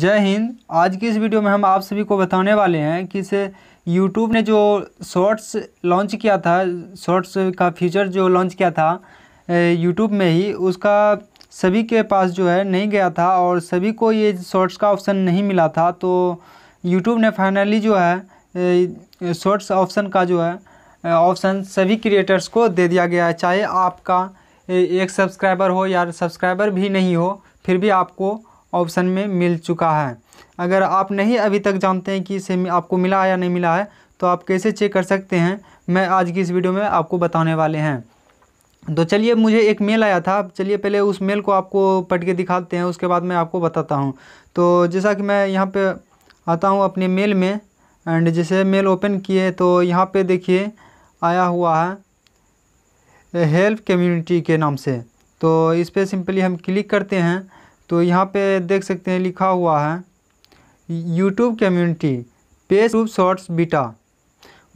जय हिंद आज की इस वीडियो में हम आप सभी को बताने वाले हैं कि से यूट्यूब ने जो शॉर्ट्स लॉन्च किया था शॉर्ट्स का फीचर जो लॉन्च किया था यूट्यूब में ही उसका सभी के पास जो है नहीं गया था और सभी को ये शॉर्ट्स का ऑप्शन नहीं मिला था तो यूट्यूब ने फाइनली जो है शॉर्ट्स ऑप्शन का जो है ऑप्शन सभी क्रिएटर्स को दे दिया गया है चाहे आपका एक सब्सक्राइबर हो या सब्सक्राइबर भी नहीं हो फिर भी आपको ऑप्शन में मिल चुका है अगर आप नहीं अभी तक जानते हैं कि इसे आपको मिला है या नहीं मिला है तो आप कैसे चेक कर सकते हैं मैं आज की इस वीडियो में आपको बताने वाले हैं तो चलिए मुझे एक मेल आया था चलिए पहले उस मेल को आपको पढ़ के दिखाते हैं उसके बाद मैं आपको बताता हूँ तो जैसा कि मैं यहाँ पे आता हूँ अपने मेल में एंड जैसे मेल ओपन किए तो यहाँ पे देखिए आया हुआ है हेल्प कम्युनिटी के नाम से तो इस पर सिंपली हम क्लिक करते हैं तो यहाँ पे देख सकते हैं लिखा हुआ है YouTube community page tube shorts beta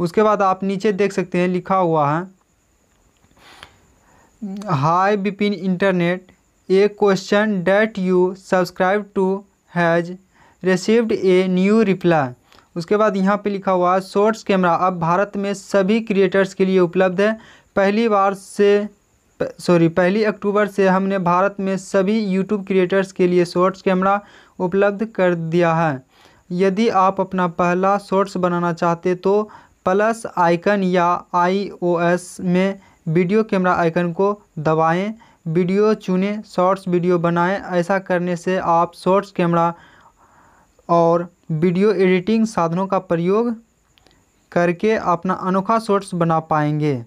उसके बाद आप नीचे देख सकते हैं लिखा हुआ है hi Bipin internet a question that you subscribe to has received a new reply उसके बाद यहाँ पे लिखा हुआ है शॉर्ट्स कैमरा अब भारत में सभी क्रिएटर्स के लिए उपलब्ध है पहली बार से सॉरी पहली अक्टूबर से हमने भारत में सभी यूट्यूब क्रिएटर्स के लिए शॉर्ट्स कैमरा उपलब्ध कर दिया है यदि आप अपना पहला शॉर्ट्स बनाना चाहते तो प्लस आइकन या आईओएस में वीडियो कैमरा आइकन को दबाएं वीडियो चुनें शॉर्ट्स वीडियो बनाएं ऐसा करने से आप शॉर्ट्स कैमरा और वीडियो एडिटिंग साधनों का प्रयोग करके अपना अनोखा शॉर्ट्स बना पाएंगे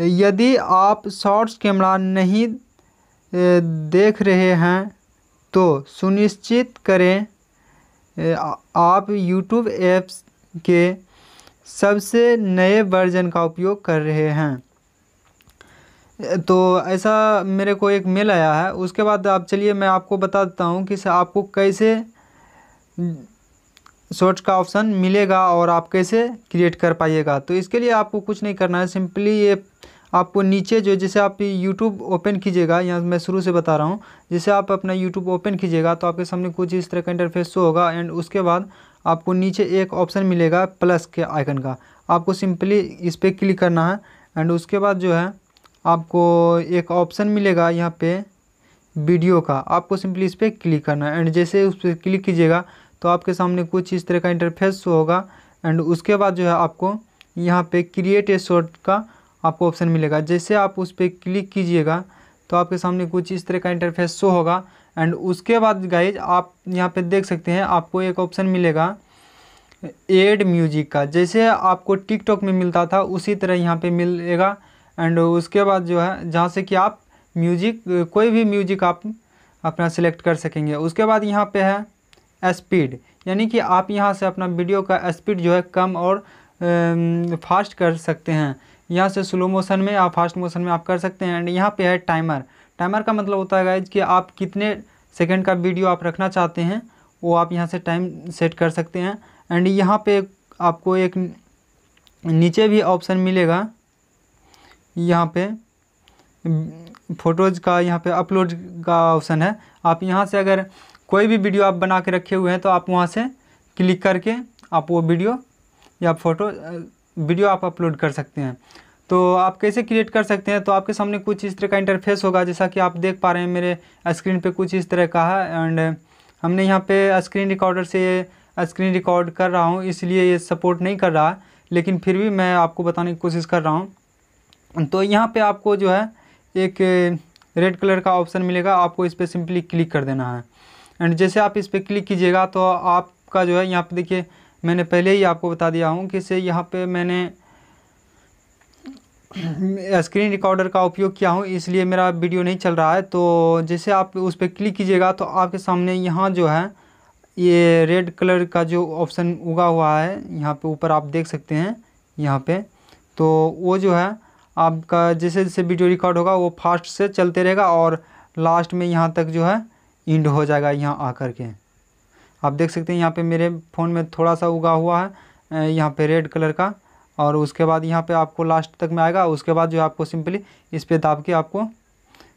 यदि आप शॉर्ट्स कैमरा नहीं देख रहे हैं तो सुनिश्चित करें आप YouTube ऐप्स के सबसे नए वर्जन का उपयोग कर रहे हैं तो ऐसा मेरे को एक मेल आया है उसके बाद आप चलिए मैं आपको बता देता हूँ कि आपको कैसे शॉर्ट्स का ऑप्शन मिलेगा और आप कैसे क्रिएट कर पाइएगा तो इसके लिए आपको कुछ नहीं करना है सिंपली ये आपको नीचे जो जैसे आप यूट्यूब ओपन कीजिएगा यहाँ मैं शुरू से बता रहा हूँ जैसे आप अपना यूट्यूब ओपन कीजिएगा तो आपके सामने कुछ इस तरह का इंटरफेस शो होगा एंड उसके बाद आपको नीचे एक ऑप्शन मिलेगा प्लस के आइकन का आपको सिंपली इस पर क्लिक करना है एंड उसके बाद जो है आपको एक ऑप्शन मिलेगा यहाँ पे वीडियो का आपको सिंपली इस पर क्लिक करना है एंड जैसे उस पर क्लिक कीजिएगा तो आपके सामने कुछ इस तरह का इंटरफेस होगा एंड उसके बाद जो है आपको यहाँ पे क्रिएट ए शॉर्ट का आपको ऑप्शन मिलेगा जैसे आप उस पर क्लिक कीजिएगा तो आपके सामने कुछ इस तरह का इंटरफेस शो होगा एंड उसके बाद गाइज आप यहाँ पे देख सकते हैं आपको एक ऑप्शन मिलेगा एड म्यूजिक का जैसे आपको टिकटॉक में मिलता था उसी तरह यहाँ पे मिलेगा एंड उसके बाद जो है जहाँ से कि आप म्यूजिक कोई भी म्यूजिक आप अपना सिलेक्ट कर सकेंगे उसके बाद यहाँ पे है स्पीड यानी कि आप यहाँ से अपना वीडियो का स्पीड जो है कम और फास्ट कर सकते हैं यहाँ से स्लो मोशन में या फास्ट मोशन में आप कर सकते हैं एंड यहाँ पे है टाइमर टाइमर का मतलब होता है गाइज कि आप कितने सेकंड का वीडियो आप रखना चाहते हैं वो आप यहाँ से टाइम सेट कर सकते हैं एंड यहाँ पे आपको एक नीचे भी ऑप्शन मिलेगा यहाँ पे फ़ोटोज़ का यहाँ पे अपलोड का ऑप्शन है आप यहाँ से अगर कोई भी वीडियो आप बना के रखे हुए हैं तो आप वहाँ से क्लिक करके आप वो वीडियो या फ़ोटो वीडियो आप अपलोड कर सकते हैं तो आप कैसे क्रिएट कर सकते हैं तो आपके सामने कुछ इस तरह का इंटरफेस होगा जैसा कि आप देख पा रहे हैं मेरे स्क्रीन पे कुछ इस तरह का है एंड हमने यहाँ पे स्क्रीन रिकॉर्डर से स्क्रीन रिकॉर्ड कर रहा हूँ इसलिए ये सपोर्ट नहीं कर रहा लेकिन फिर भी मैं आपको बताने की कोशिश कर रहा हूँ तो यहाँ पर आपको जो है एक रेड कलर का ऑप्शन मिलेगा आपको इस पर सिंपली क्लिक कर देना है एंड जैसे आप इस पर क्लिक कीजिएगा तो आपका जो है यहाँ पर देखिए मैंने पहले ही आपको बता दिया हूँ कि से यहाँ पे मैंने स्क्रीन रिकॉर्डर का उपयोग किया हूँ इसलिए मेरा वीडियो नहीं चल रहा है तो जैसे आप उस पर क्लिक कीजिएगा तो आपके सामने यहाँ जो है ये रेड कलर का जो ऑप्शन उगा हुआ है यहाँ पे ऊपर आप देख सकते हैं यहाँ पे तो वो जो है आपका जैसे जैसे वीडियो रिकॉर्ड होगा वो फास्ट से चलते रहेगा और लास्ट में यहाँ तक जो है इंड हो जाएगा यहाँ कर के आप देख सकते हैं यहाँ पर मेरे फ़ोन में थोड़ा सा उगा हुआ है यहाँ पर रेड कलर का और उसके बाद यहाँ पे आपको लास्ट तक में आएगा उसके बाद जो आपको सिंपली इस पर दाब के आपको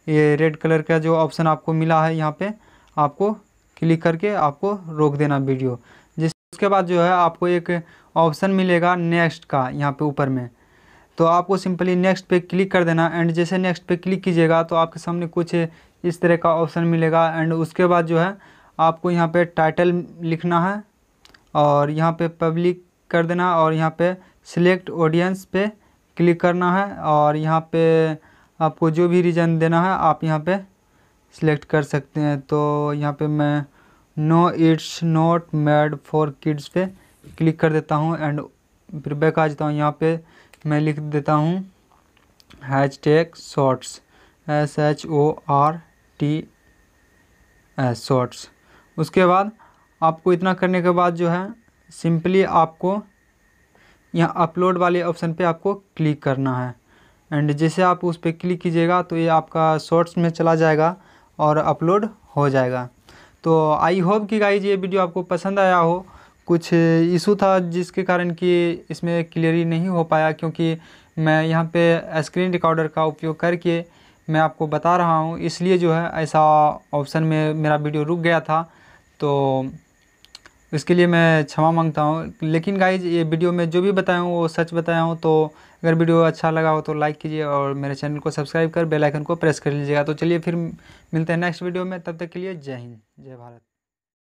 ये रेड कलर का जो ऑप्शन आपको मिला है यहाँ पे आपको क्लिक करके आपको रोक देना वीडियो जिस उसके बाद जो है आपको एक ऑप्शन मिलेगा नेक्स्ट का यहाँ पे ऊपर में तो आपको सिंपली नेक्स्ट पे क्लिक कर देना एंड जैसे नेक्स्ट पे क्लिक कीजिएगा तो आपके सामने कुछ इस तरह का ऑप्शन मिलेगा एंड उसके बाद जो है आपको यहाँ पर टाइटल लिखना है और यहाँ पर पब्लिक कर देना और यहाँ पर सिलेक्ट ऑडियंस पे क्लिक करना है और यहाँ पे आपको जो भी रीजन देना है आप यहाँ पे सिलेक्ट कर सकते हैं तो यहाँ पे मैं no it's not made for kids पे क्लिक कर देता हूँ एंड फिर बैक आ जाता हूँ यहाँ पे मैं लिख देता हूँ hashtag shorts S H O R T S shorts उसके बाद आपको इतना करने के बाद जो है सिंपली आपको यहाँ अपलोड वाले ऑप्शन पे आपको क्लिक करना है एंड जैसे आप उस पर क्लिक कीजिएगा तो ये आपका शॉर्ट्स में चला जाएगा और अपलोड हो जाएगा तो आई होप कि गाइज ये वीडियो आपको पसंद आया हो कुछ इशू था जिसके कारण कि इसमें क्लियरी नहीं हो पाया क्योंकि मैं यहाँ पे स्क्रीन रिकॉर्डर का उपयोग करके मैं आपको बता रहा हूँ इसलिए जो है ऐसा ऑप्शन में मेरा वीडियो रुक गया था तो इसके लिए मैं क्षमा मांगता हूँ लेकिन गाइज ये वीडियो में जो भी बताया हूँ वो सच बताया हूँ तो अगर वीडियो अच्छा लगा हो तो लाइक कीजिए और मेरे चैनल को सब्सक्राइब कर बेल आइकन को प्रेस कर लीजिएगा तो चलिए फिर मिलते हैं नेक्स्ट वीडियो में तब तक के लिए जय हिंद जय भारत